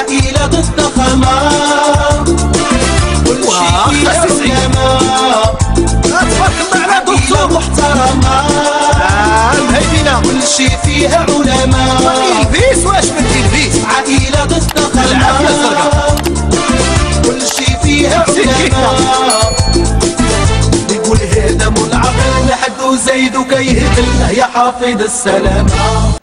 عديلة الضخمة كل شيء فيها مسلمة عديلة محترمة آه، المهيمنة كل شيء فيها علماء الفيس واش من الفيس عديلة الضخمة كل شيء فيها علماء يقول هذا ملعب لحد زيد كيهبل يا حافظ السلامة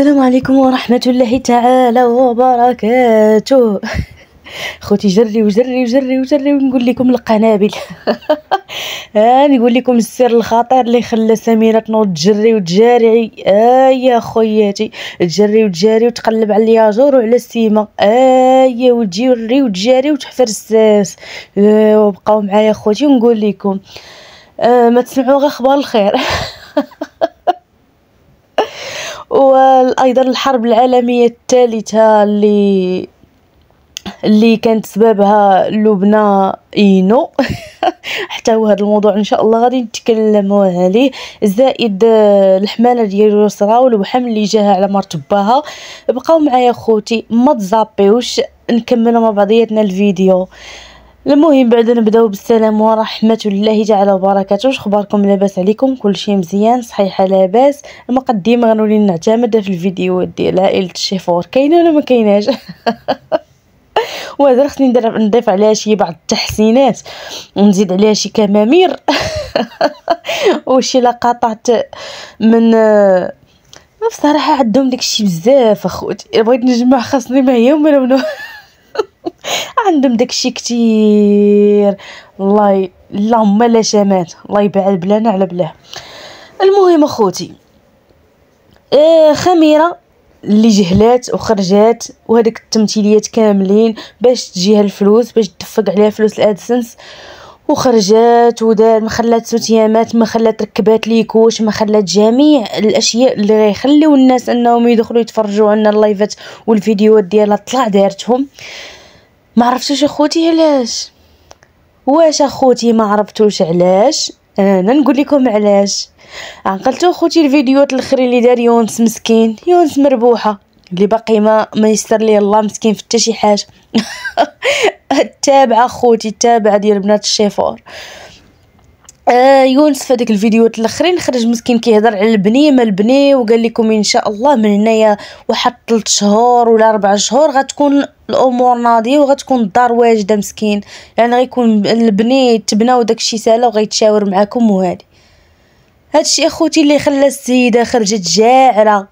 السلام عليكم ورحمة الله تعالى وبركاته خوتي جري وجري وجري وجري ونقول لكم القنابل ها آه، نقول لكم السر الخطير اللي خلى سميرة تنوض تجري وتجاري اي آه، يا خوياتي تجري وتجاري وتقلب على الياجور وعلى السيمة اي آه، يا وتجري وتجاري وتحفر الساس وبقاو معايا خوتي ونقول لكم ما تسمعوا غير اخبار الخير وايضا الحرب العالميه الثالثه اللي اللي كانت سببها لبنى اينو حتى هو هذا الموضوع ان شاء الله غادي نتكلموا عليه زائد آه، الحماله ديال يسرا والوحم اللي جاها على مرت باها بقاو معايا خوتي ما تزابيوش نكملوا مع بعضياتنا الفيديو المهم بعد نبداو بالسلام ورحمه الله تعالى وبركاته واش اخباركم لاباس عليكم كلشي مزيان صحيحه لاباس المقدمه غنولي نعتمد في الفيديوهات ديال عائله الشيفور كاينه ولا ما كايناش وهذا خصني ندير نضيف عليها شي بعض التحسينات ونزيد عليها شي كمامير وشي لقطات من بصراحه عندهم داكشي بزاف اخوتي بغيت نجمع خاصني ما هي ومنو عندهم داكشي كتير الله ي... اللهم لا شمات الله يبعد بلانا على بلاه المهم اخوتي آه خميره اللي جهلات وخرجات وهذاك التمثيليات كاملين باش تجيها الفلوس باش تدفق عليها فلوس الادسنس وخرجات ودار ما خلات سوتيامات ما خلات ركبات ليكوش ما خلات جميع الاشياء اللي غيخليو الناس انهم يدخلوا يتفرجوا عنا اللايفات والفيديوهات ديالها طلع دارتهم ما عرفتوش اخوتي علاش واش اخوتي ما عرفتوش علاش انا نقول لكم علاش عقلتو اخوتي الفيديوهات الاخرين اللي دار يونس مسكين يونس مربوحه اللي باقي ما ما يستر لي الله مسكين في حتى شي حاجه تابع اخوتي تابع ديال بنات الشيفور آه، يونس في هذيك الفيديوهات الاخرين خرج مسكين كيهضر على البني ما البني وقال لكم ان شاء الله من هنايا واحد 3 شهور ولا 4 شهور غتكون الامور ناضيه وغتكون الدار واجده مسكين يعني غيكون البني تبنى وداكشي سالا وغيتشاور معاكم وهادي هادشي اخوتي اللي خلى السيده خرجت جاعره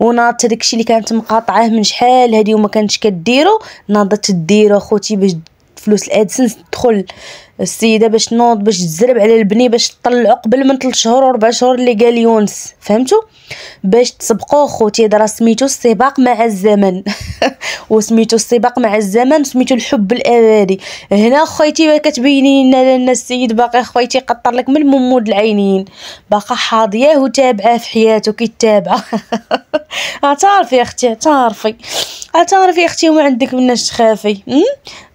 وناضت داكشي اللي كانت مقاطعاه من شحال هادي وما كانتش كديرو ناضت ديرو اخوتي باش فلوس الادسنس تدخل السيده باش تنوض باش تزرب على البني باش تطلعو قبل من 3 شهور و4 شهور اللي قال يونس فهمتوا باش تسبقوا خوتي درا سميتو السباق مع الزمن وسميتو السباق مع الزمن سميتو الحب الابدي هنا خويتي كتبيني لنا لان السيد باقي خويتي قطر لك من مود العينين باقا حاضياه وتابعه في حياته كيتابعه اعترفي اختي اعترفي اعترفي اختي وما عندك مناش تخافي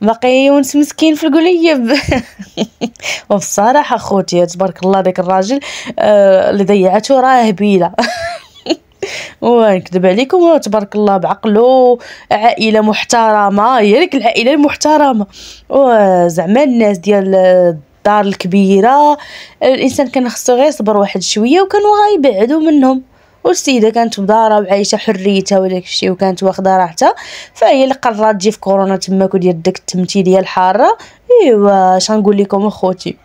باقي يونس مسكين في القليب وبصراحه خوتي تبارك الله داك الراجل اللي آه، ضيعته راه هبيله ونكذب عليكم تبارك الله بعقلو عائله محترمه هي ديك العائله المحترمه وزعما الناس ديال الدار الكبيره الانسان كان خصو غير يصبر واحد شويه وكانوا غيبعدوا منهم والسيده كانت بدارها وعايشه حريتها وداك الشيء وكانت واخده راحتها فهي اللي قررت تجي في كورونا تماك ودير داك التمثيليه الحاره واش نقول لكم اخوتي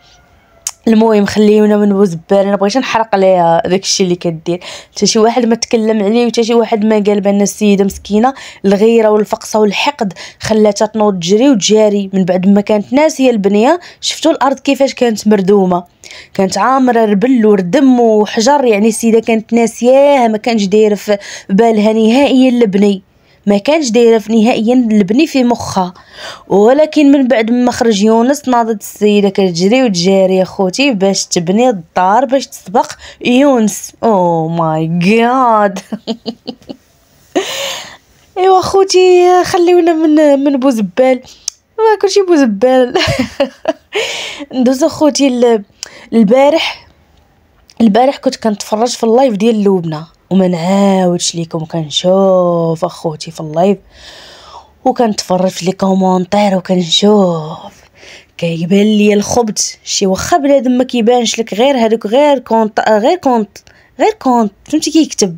المهم خليونا من وزبال انا بغيت نحرق ليها داك الشيء اللي كدير حتى شي واحد ما تكلم عليه وحتى شي واحد ما قال بان السيده مسكينه الغيره والفقصه والحقد خلاتها تنوض تجري وتجاري من بعد ما كانت ناسيه البنيه شفتوا الارض كيفاش كانت مردومه كانت عامره ربل وردم وحجر يعني السيده كانت ناسياها ما كانش دايره في بالها نهائيا البني ما كانش دايره في نهائيا البني في مخها ولكن من بعد ما خرج يونس ناضت السيده كتجري وتجاري اخوتي باش تبني الدار باش تسبق يونس او ماي جاد ايوا اخوتي خليونا من من بوزبال ما كلشي بوزبال ندوز اخوتي البارح البارح كنت كنتفرج في اللايف ديال لبنى وما نعاودش ليكم كنشوف اخوتي في اللايف وكنتفرج في لي كومونتير وكنشوف كيبان لي الخبز شي واخا بنادم ما كيبانش لك غير هذوك غير كونط غير كونط غير كونط فهمتي كيكتب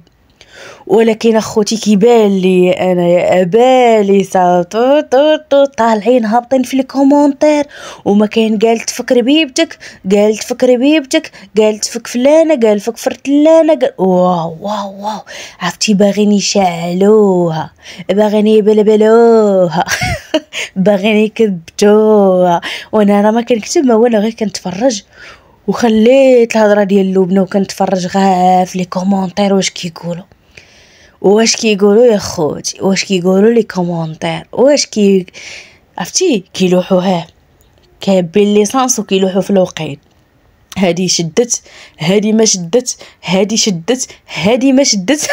ولكن اخوتي كيبان لي انا يا ابالي طالعين هابطين في الكومونتير وما كان قال تفكري بيبتك قال تفكري بيبتك قال تفك فلانه قال فك فرتلانه قال واو واو واو عرفتي باغيني يشعلوها باغيني يبلبلوها باغيني يكبتوها وانا راه ما كنكتب ما والو غير كنتفرج وخليت الهضره ديال لبنى وكنتفرج غير في لي كومونتير واش كيقولوا واش كيقولوا يا خوتي واش كيقولوا لي كومونتير واش كي عرفتي كيلوحوا ها كابين ليسانس وكيلوحوا في الوقيت هادي شدت هادي ما شدت هادي شدت هادي ما شدت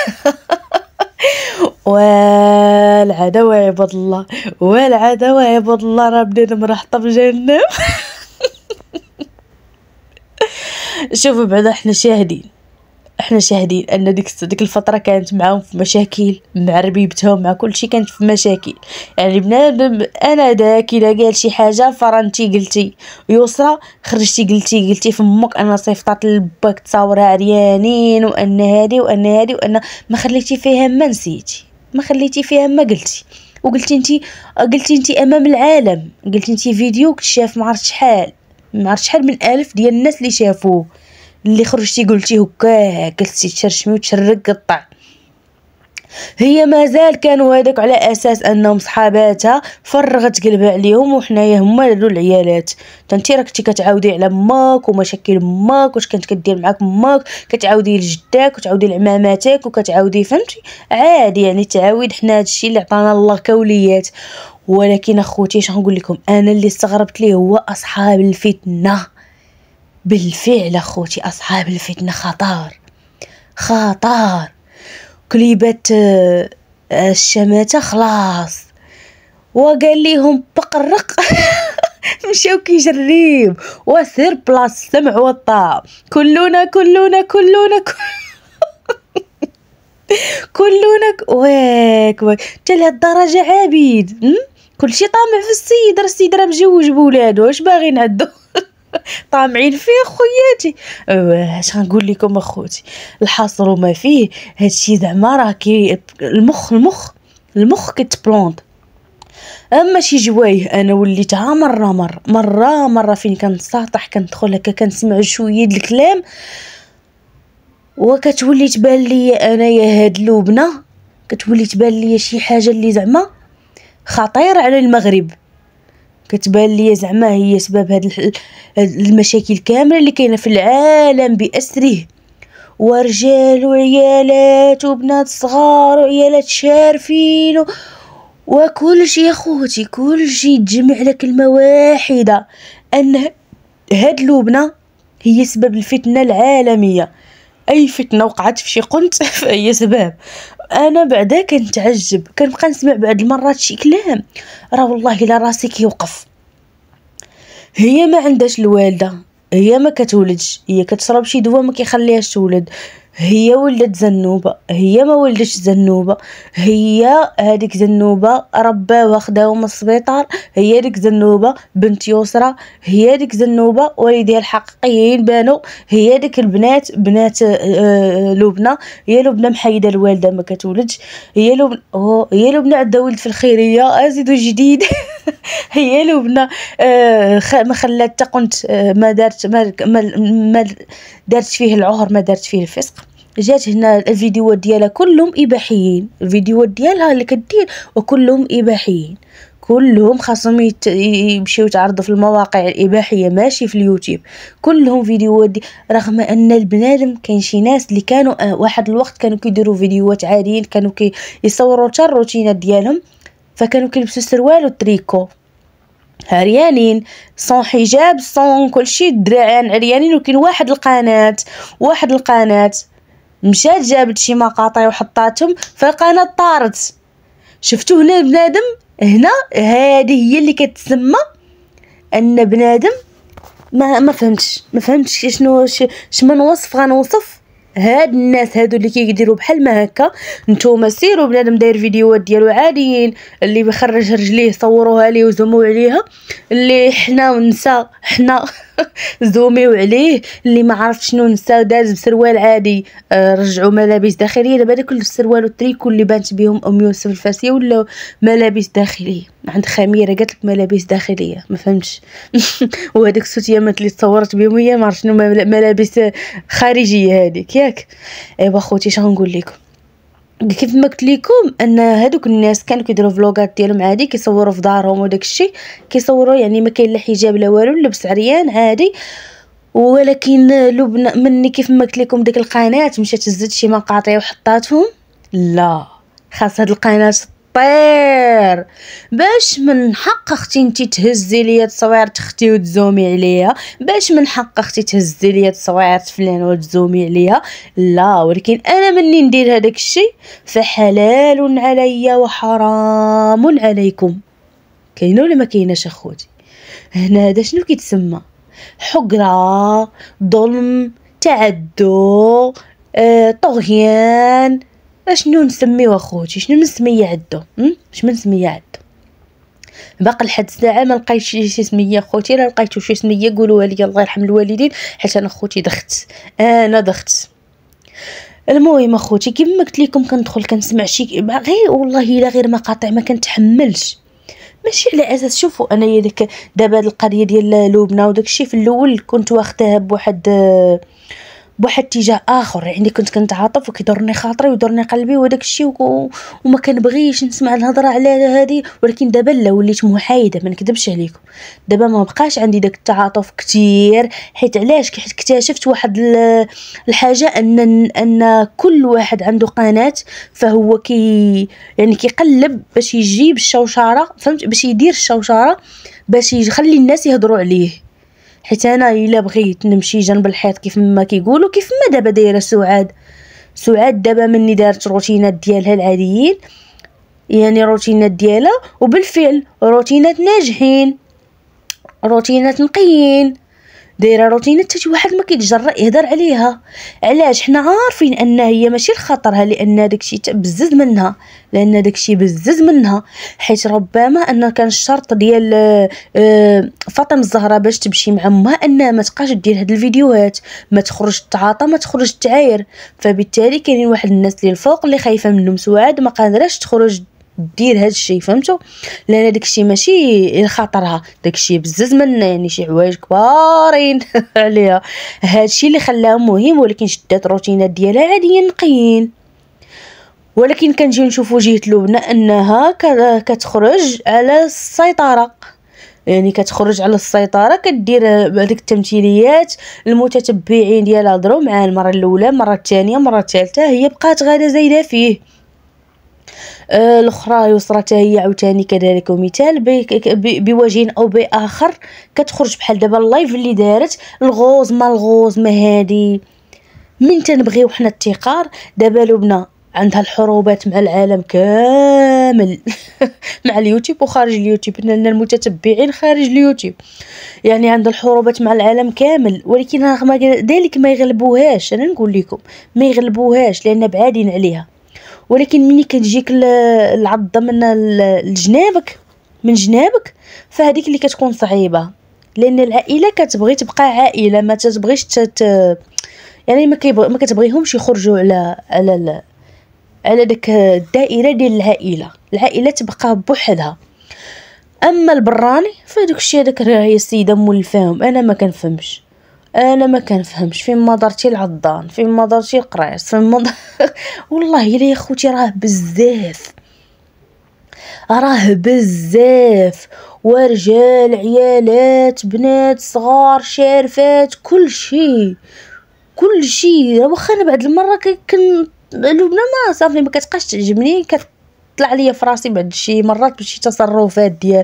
والعدا وعباد الله والعدا وعباد الله راه بدينا مرحطه جهنم شوفوا بعدا حنا شاهدين احنا شاهدين ان ديك ديك الفتره كانت معاهم في مشاكل مع ربيبتهم مع كل شيء كانت في مشاكل يعني بنادم انا داك الا قال شي حاجه فرانتي قلتي يسرى خرجتي قلتي قلتي في امك انا صيفطات لباك تصاورها عريانين وان هادي وان هادي وان ما خليتي فيها ما نسيتي ما خليتي فيها ما قلتي وقلتي انت قلتي انت امام العالم قلتي انت فيديو كتشاف ما عرفت شحال ما عرفت شحال من الف ديال الناس اللي شافوه اللي خرجتي قلتي هكاك قلتي تشرشمي وتشرق قطع هي مازال كانوا هذاك على اساس انهم صحاباتها فرغت قلبها عليهم وحنايا هما داروا العيالات تنتي راك كتعاودي على ماك ومشاكل ماك واش كانت كدير معاك ماك كتعاودي لجداك وتعاودي لعماماتك وكتعاودي فهمتي عادي يعني تعاود حنا هادشي اللي عطانا الله كوليات ولكن اخوتي شنو نقول لكم انا اللي استغربت ليه هو اصحاب الفتنه بالفعل اخوتي اصحاب الفتنه خطار خطار كليبات آه، الشماته خلاص وقال ليهم بقرق مشاو كيجريب وسير بلاص السمع والطاعة كلنا كلنا كلنا كلنا واك واك حتى لهالدرجة عبيد كلشي طامع في السيد راه السيد راه مجوج بولادو اش باغي نعدو طامعين فيه خوياتي اش غنقول لكم اخوتي الحاصل وما فيه هادشي زعما راه كي المخ المخ المخ كيتبلوند اما شي جوايه انا وليتها مره مره مره مره فين كنساطح كندخل هكا كنسمع شويه الكلام وكتولي تبان ليا انايا هاد اللبنه كتولي تبان ليا شي حاجه اللي زعما خطيره على المغرب كتبان ليا زعما هي سبب هاد المشاكل كامله اللي كاينه في العالم باسره ورجال وعيالات وبنات صغار وعيالات شارفين وكل شيء اخوتي كل شيء تجمع على كلمه واحده ان هاد اللبنه هي سبب الفتنه العالميه اي فتنه وقعت في شي قنت فهي سبب انا بعدا كنتعجب كنبقى نسمع بعد المرات شي كلام راه والله الا راسي كيوقف هي ما عندهاش الوالده هي ما كتولدش هي كتشرب شي دواء ما كيخليهاش تولد هي ولدت زنوبة هي ما ولدتش زنوبة هي هذيك زنوبة رباه واخداهم من السبيطار هي هذيك زنوبة بنت يسرى هي هذيك زنوبة والديها الحقيقيين بانوا هي هذيك البنات بنات آه، آه، لبنى هي لبنى محيدة الوالدة ما كتولدش هي لبنى هي لبنى عندها ولد في الخيرية ازيد جديد هي لبنى آه ما خلات تقنت آه ما دارت ما, ما دارت فيه العهر ما دارت فيه الفسق جات هنا الفيديوهات ديالها كلهم اباحيين الفيديوهات ديالها اللي كدير وكلهم اباحيين كلهم خاصهم يمشيو يتعرضوا في المواقع الاباحيه ماشي في اليوتيوب كلهم فيديوهات دي رغم ان البنادم كاين شي ناس اللي كانوا آه، واحد الوقت كانوا كيديروا فيديوهات عاديين كانوا كيصوروا حتى الروتينات ديالهم فكانوا كيلبسوا سروال وتريكو عريانين صون حجاب صون كلشي دراعان عريانين وكاين واحد القناه واحد القناه مشات جابت شي مقاطع وحطاتهم فالقناة طارت شفتو هنا بنادم هنا هذه هي اللي كتسمى ان بنادم ما ما فهمتش ما فهمتش شنو شنو وصف غنوصف هاد الناس هادو اللي كيديروا بحال ما هكا نتوما سيروا بنادم داير فيديوهات ديالو عاديين اللي بيخرج رجليه صوروها ليه وزموا عليها اللي حنا ونسى حنا زوميو عليه اللي ما عرف شنو نسى داز بسروال عادي آه، رجعوا ملابس داخليه دابا داك السروال والتريكو اللي بانت بهم ام يوسف الفاسيه ولا ملابس داخليه عند خميره قالت لك ملابس داخليه ما فهمتش وهذاك السوتيامات اللي تصورت بهم هي ما عرف شنو ملابس خارجيه هذيك ياك ايوا خوتي شنو نقول لكم كيف ما قلت لكم ان هذوك الناس كانوا كيديروا فلوغات ديالهم عادي كيصوروا في دارهم وداك الشيء كيصوروا يعني ما كاين لا حجاب لا والو اللبس عريان عادي ولكن لبنى مني كيف ما قلت لكم ديك القناه مشات زدت شي مقاطع وحطاتهم لا خاص هاد القناه طير باش من حق اختي انت تهزي ليا تصويرت تختي وتزومي عليا باش من حق اختي تهزي ليا تصويرت فلان وتزومي عليها لا ولكن انا مني ندير هذاك الشيء فحلال عليا وحرام عليكم كاينه ولا ما كايناش اخوتي هنا هذا شنو كيتسمى حقره ظلم تعدو آه، طغيان اشنو نسميو اخوتي شنو نسميه عندو شنو نسميه عدو باقي لحد الساعه ما لقيتش شي سميه اخوتي لا لقيتو شي سميه قولوها لي الله يرحم الوالدين حيت انا خوتي دخت انا دخت المهم اخوتي كما قلت لكم كندخل كنسمع شي غير والله الا غير مقاطع ما كنتحملش ماشي على اساس شوفوا انايا ديك دابا القضيه ديال لبنى وداكشي في الاول كنت واخداها بواحد آه بواحد اتجاه اخر يعني كنت كنتعاطف وكيضرني خاطري ويضرني قلبي وداك الشيء و... وما كنبغيش نسمع الهضره على هذه ولكن دابا لا وليت محايده ما نكذبش عليكم دابا ما بقاش عندي داك التعاطف كتير حيت علاش حيت اكتشفت واحد الحاجه ان ان كل واحد عنده قناه فهو كي يعني كيقلب باش يجيب الشوشره فهمت باش يدير الشوشره باش يخلي الناس يهضروا عليه حيت انا الا بغيت نمشي جنب الحيط كيف ما كيقولوا كيف ما دابا دايره سعاد سعاد دابا مني دارت روتينات ديالها العاديين يعني روتينات ديالها وبالفعل روتينات ناجحين روتينات نقيين دايره روتينات حتى واحد ما يهدر يهضر عليها علاش حنا عارفين ان هي ماشي لخاطرها لان داكشي بزز منها لان داكشي بزز منها حيت ربما ان كان الشرط ديال آه، فاطمه الزهراء باش تمشي مع امها انها ما تبقاش دير هاد الفيديوهات ما تخرج تعاطى ما تخرج تعاير فبالتالي كاينين واحد الناس اللي الفوق اللي خايفه منهم سعاد ما قادراش تخرج دير هاد الشيء فهمتوا لان داك الشيء ماشي لخاطرها داك الشيء بزز من يعني شي حوايج كبارين عليها هاد الشيء اللي خلاها مهم ولكن شدات روتينات ديالها عاديين نقيين ولكن كنجيو نشوف وجهه لبنى انها كتخرج على السيطره يعني كتخرج على السيطره كدير هذيك التمثيليات المتتبعين ديالها هضروا معاه المره الاولى المره الثانيه المره الثالثه هي بقات غاده زايده فيه آه، الاخرى يسرى حتى هي عاوتاني كذلك مثال بوجه او باخر كتخرج بحال دابا اللايف اللي دارت الغوز ما الغوز ما هادي من تنبغيو حنا التقار دابا لبنى عندها الحروبات مع العالم كامل مع اليوتيوب وخارج اليوتيوب لان المتتبعين خارج اليوتيوب يعني عندها الحروبات مع العالم كامل ولكن رغم ذلك ما يغلبوهاش انا نقول لكم ما يغلبوهاش لان بعادين عليها ولكن ملي كتجيك العضه من الجنابك من جنابك فهذيك اللي كتكون صعيبه لان العائله كتبغي تبقى عائله ما تتبغيش تت يعني ما كيبغ... ما كتبغيهمش يخرجوا على على ال... على داك الدائره ديال العائله العائله تبقى بوحدها اما البراني فهادوك الشيء هذاك راه هي السيده مولفاهم انا ما كنفهمش انا ما كنفهمش فين ما درتي العضان فين ما درتي القريص فين ما والله الا يا خوتي راه بزاف راه بزاف ورجال عيالات بنات صغار شارفات كل شيء كل شيء واخا انا بعد المره كن لبنى ما صافي ما كتبقاش تعجبني كت طلع ليا في راسي بعد شي مرات بشي تصرفات ديال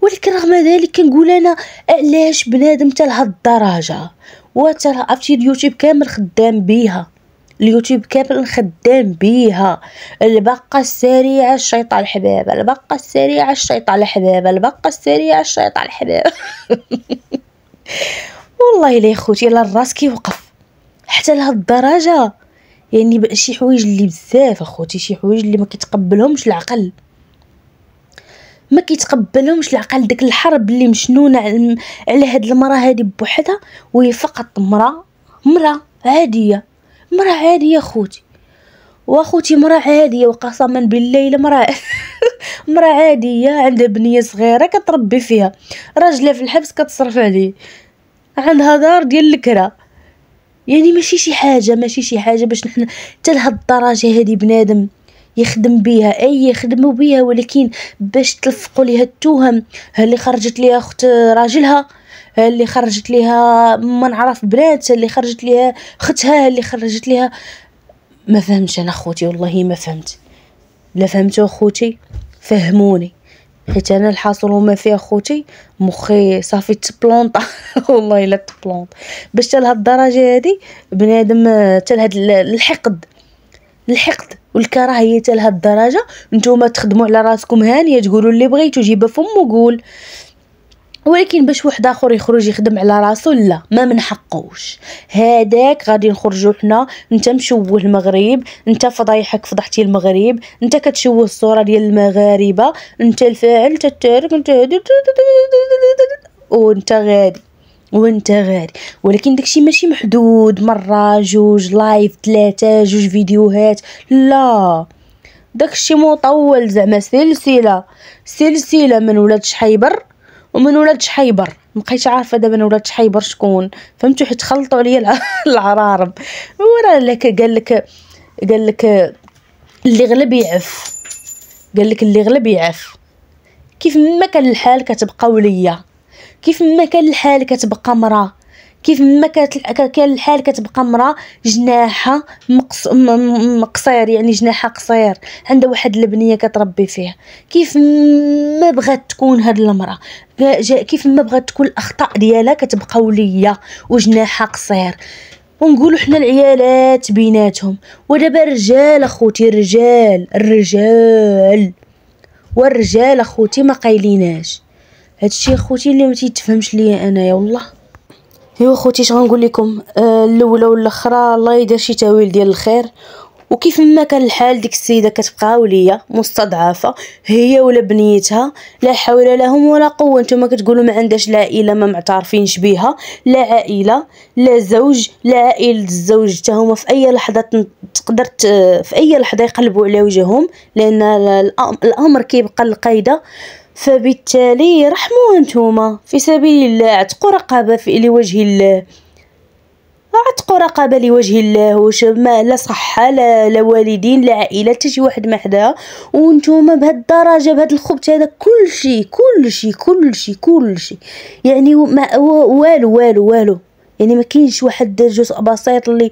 ولكن رغم ذلك كنقول انا علاش بنادم حتى لهاد الدرجه وترى عرفتي اليوتيوب كامل خدام بيها اليوتيوب كامل خدام بيها الباقة السريعة الشيطان الحبابة الباقة السريعة الشيطان الحبابة الباقة السريعة الشيطان الحبابة والله الا يا خوتي الا الراس كيوقف حتى لهاد الدرجه يعني شي حوايج اللي بزاف اخوتي شي حوايج اللي ما كيتقبلهمش العقل ما كيتقبلهمش العقل ديك الحرب اللي مشنونه على هاد المراه هادي بوحدها وهي فقط مراه مراه عاديه مراه عاديه اخوتي واخوتي مراه عاديه وقسما بالله الا مراه مراه عاديه عندها بنيه صغيره كتربي فيها راجلها في الحبس كتصرف عليه عندها دار ديال الكره يعني ماشي شي حاجه ماشي شي حاجه باش نحن حتى لهاد الدرجه هادي بنادم يخدم بيها اي يخدموا بيها ولكن باش تلفقوا ليها التهم اللي خرجت ليها اخت راجلها اللي خرجت ليها ما نعرف بنات اللي خرجت ليها اختها اللي خرجت ليها ما فهمتش انا خوتي والله ما فهمت لا فهمتوا خوتي فهموني حيت انا الحاصل وما فيه خوتي مخي صافي تبلونط والله الا تبلونط باش حتى الدرجه هادي بنادم حتى لهاد الحقد الحقد والكراهيه حتى لهاد الدرجه نتوما تخدموا على راسكم هانيه تقولوا اللي بغيتو جيبه فم وقول ولكن باش واحد اخر يخرج يخدم على راسو لا ما من حقوش هذاك غادي نخرجوا حنا انت مشوه المغرب انت فضايحك فضحتي المغرب انت كتشوه الصوره ديال المغاربه انت الفاعل انت التارك انت وانت غادي وانت غادي ولكن داكشي ماشي محدود مره جوج لايف ثلاثه جوج فيديوهات لا داكشي مطول زعما سلسله سلسله من ولاد شحيبر ومن ولاد شحيبر مبقيتش عارفه دابا انا ولاد شحيبر شكون فهمتوا حيت خلطوا عليا العرارب وراه لك قال لك قال لك اللي غلب يعف قال لك اللي غلب يعف كيف ما كان الحال كتبقى وليه كيف ما كان الحال كتبقى مراه كيف ما كان الحال كتبقى مرا جناحها مقص مقصير يعني جناحها قصير عندها واحد البنيه كتربي فيه كيف ما بغات تكون هاد المراه كيف ما بغات تكون الاخطاء ديالها كتبقى وليا وجناحها قصير ونقولوا حنا العيالات بيناتهم ودابا الرجال اخوتي الرجال الرجال والرجال اخوتي ما قايليناش هادشي اخوتي اللي ما تيتفهمش ليا انايا والله ايوا خوتي اش غنقول لكم الاولى آه والاخرى الله يدير شي تاويل ديال الخير وكيف ما كان الحال ديك السيده كتبقى وليه مستضعفه هي ولا بنيتها لا حول لهم ولا قوه نتوما كتقولوا ما عندهاش لا عائله ما معترفينش بها لا عائله لا زوج لا عائله الزوج حتى هما في اي لحظه تقدر في اي لحظه يقلبوا على وجههم لان الامر كيبقى القايده فبالتالي رحموا أنتوما في سبيل الله اعتقوا رقبة في لوجه الله اعتقوا رقبة لوجه الله وش ما لا صحة لا, لوالدين والدين لا عائلة حتى شي واحد ما حداها وانتوما بهاد الدرجة بهاد الخبت هذا كلشي كلشي كلشي كلشي يعني ما والو والو والو يعني ما كاينش واحد جزء بسيط اللي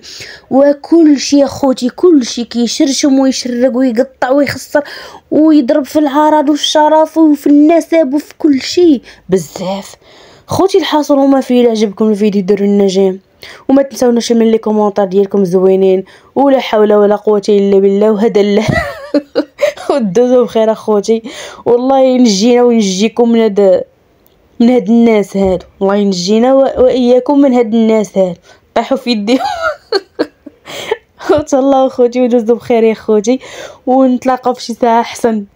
وكل شيء اخوتي كل شيء كيشرشم ويشرق ويقطع ويخسر ويضرب في العرض وفي الشرف وفي النسب وفي كل شيء بزاف خوتي الحاصل وما في الا عجبكم الفيديو ديروا النجم وما تنساوناش من لي كومونتير ديالكم زوينين ولا حول ولا قوه الا بالله وهذا الله ودوزو بخير اخوتي والله ينجينا وينجيكم من هذا من هاد الناس هادو الله ينجينا واياكم من هاد الناس هادو طيحوا في يديهم تهلاو خوتي ودوزو بخير يا خوتي ونتلاقاو في شي ساعه احسن